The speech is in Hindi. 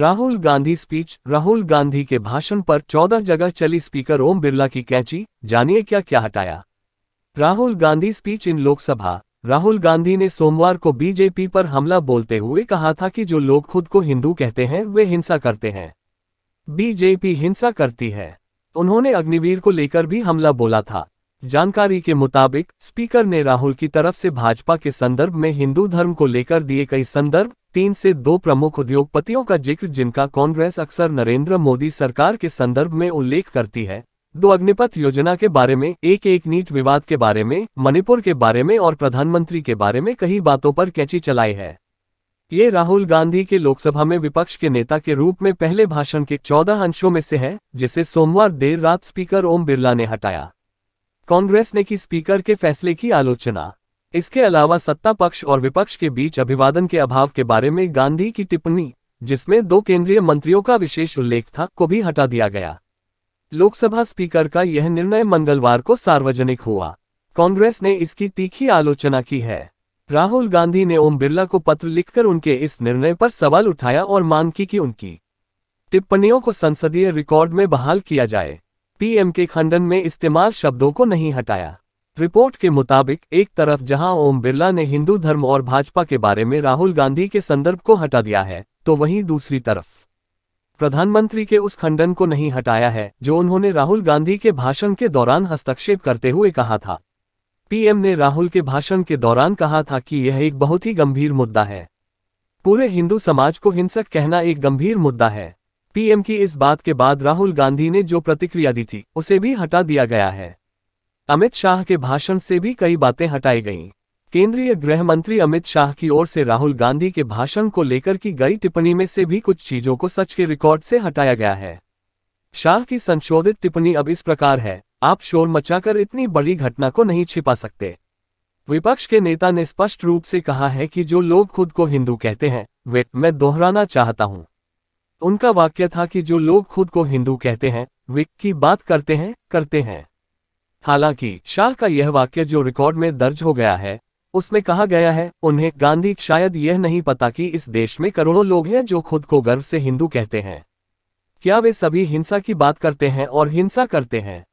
राहुल गांधी स्पीच राहुल गांधी के भाषण पर 14 जगह चली स्पीकर ओम बिरला की कैची जानिए क्या क्या हटाया राहुल गांधी स्पीच इन लोकसभा राहुल गांधी ने सोमवार को बीजेपी पर हमला बोलते हुए कहा था कि जो लोग खुद को हिंदू कहते हैं वे हिंसा करते हैं बीजेपी हिंसा करती है उन्होंने अग्निवीर को लेकर भी हमला बोला था जानकारी के मुताबिक स्पीकर ने राहुल की तरफ से भाजपा के संदर्भ में हिंदू धर्म को लेकर दिए कई संदर्भ तीन से दो प्रमुख उद्योगपतियों का जिक्र जिनका कांग्रेस अक्सर नरेंद्र मोदी सरकार के संदर्भ में उल्लेख करती है दो अग्निपथ योजना के बारे में एक एक नीट विवाद के बारे में मणिपुर के बारे में और प्रधानमंत्री के बारे में कई बातों पर कैची चलाई है ये राहुल गांधी के लोकसभा में विपक्ष के नेता के रूप में पहले भाषण के चौदह अंशों में से है जिसे सोमवार देर रात स्पीकर ओम बिरला ने हटाया कांग्रेस ने की स्पीकर के फैसले की आलोचना इसके अलावा सत्ता पक्ष और विपक्ष के बीच अभिवादन के अभाव के बारे में गांधी की टिप्पणी जिसमें दो केंद्रीय मंत्रियों का विशेष उल्लेख था को भी हटा दिया गया लोकसभा स्पीकर का यह निर्णय मंगलवार को सार्वजनिक हुआ कांग्रेस ने इसकी तीखी आलोचना की है राहुल गांधी ने ओम बिरला को पत्र लिखकर उनके इस निर्णय पर सवाल उठाया और मांग की कि उनकी टिप्पणियों को संसदीय रिकॉर्ड में बहाल किया जाए पीएम के खंडन में इस्तेमाल शब्दों को नहीं हटाया रिपोर्ट के मुताबिक एक तरफ जहां ओम बिरला ने हिंदू धर्म और भाजपा के बारे में राहुल गांधी के संदर्भ को हटा दिया है तो वहीं दूसरी तरफ प्रधानमंत्री के उस खंडन को नहीं हटाया है जो उन्होंने राहुल गांधी के भाषण के दौरान हस्तक्षेप करते हुए कहा था पीएम ने राहुल के भाषण के दौरान कहा था कि यह एक बहुत ही गंभीर मुद्दा है पूरे हिंदू समाज को हिंसक कहना एक गंभीर मुद्दा है पीएम की इस बात के बाद राहुल गांधी ने जो प्रतिक्रिया दी थी उसे भी हटा दिया गया है अमित शाह के भाषण से भी कई बातें हटाई गईं केंद्रीय गृह मंत्री अमित शाह की ओर से राहुल गांधी के भाषण को लेकर की गई टिप्पणी में से भी कुछ चीजों को सच के रिकॉर्ड से हटाया गया है शाह की संशोधित टिप्पणी अब इस प्रकार है आप शोर मचाकर इतनी बड़ी घटना को नहीं छिपा सकते विपक्ष के नेता ने स्पष्ट रूप से कहा है कि जो लोग खुद को हिंदू कहते हैं वे मैं दोहराना चाहता हूं उनका वाक्य था कि जो लोग खुद को हिंदू कहते हैं वे की बात करते हैं करते हैं हालांकि शाह का यह वाक्य जो रिकॉर्ड में दर्ज हो गया है उसमें कहा गया है उन्हें गांधी शायद यह नहीं पता कि इस देश में करोड़ों लोग हैं जो खुद को गर्व से हिंदू कहते हैं क्या वे सभी हिंसा की बात करते हैं और हिंसा करते हैं